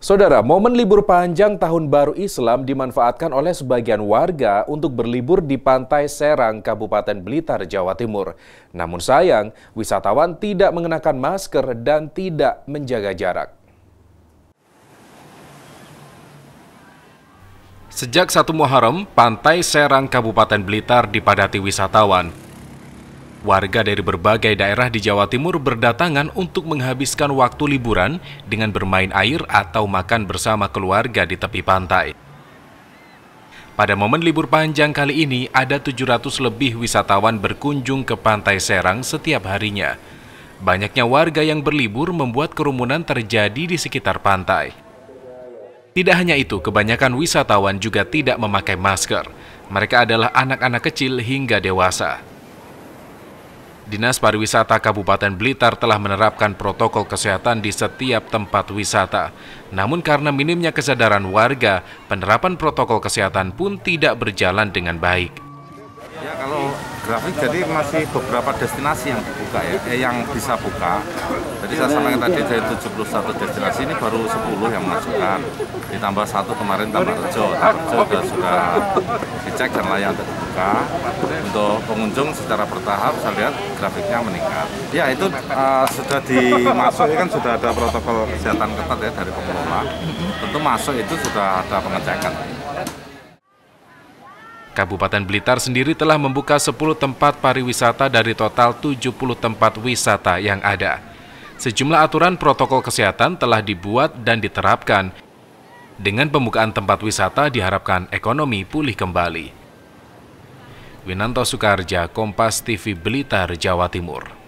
Saudara, momen libur panjang Tahun Baru Islam dimanfaatkan oleh sebagian warga untuk berlibur di Pantai Serang, Kabupaten Blitar, Jawa Timur. Namun sayang, wisatawan tidak mengenakan masker dan tidak menjaga jarak. Sejak satu Muharram, Pantai Serang Kabupaten Blitar dipadati wisatawan. Warga dari berbagai daerah di Jawa Timur berdatangan untuk menghabiskan waktu liburan dengan bermain air atau makan bersama keluarga di tepi pantai. Pada momen libur panjang kali ini, ada 700 lebih wisatawan berkunjung ke Pantai Serang setiap harinya. Banyaknya warga yang berlibur membuat kerumunan terjadi di sekitar pantai. Tidak hanya itu, kebanyakan wisatawan juga tidak memakai masker. Mereka adalah anak-anak kecil hingga dewasa. Dinas Pariwisata Kabupaten Blitar telah menerapkan protokol kesehatan di setiap tempat wisata. Namun karena minimnya kesadaran warga, penerapan protokol kesehatan pun tidak berjalan dengan baik grafik jadi masih beberapa destinasi yang dibuka ya, eh, yang bisa buka. Jadi saya sampaikan tadi dari 71 destinasi ini baru 10 yang masukkan Ditambah satu kemarin tambah Rejo. Rejo sudah, sudah dicek dan layak untuk dibuka. Untuk pengunjung secara bertahap saya lihat grafiknya meningkat. Ya itu uh, sudah dimasuki kan sudah ada protokol kesehatan ketat ya dari pengelola. Tentu masuk itu sudah ada pengecekan. Kabupaten Blitar sendiri telah membuka 10 tempat pariwisata dari total 70 tempat wisata yang ada. Sejumlah aturan protokol kesehatan telah dibuat dan diterapkan. Dengan pembukaan tempat wisata diharapkan ekonomi pulih kembali. Winanto Sukarja, Kompas TV Blitar, Jawa Timur.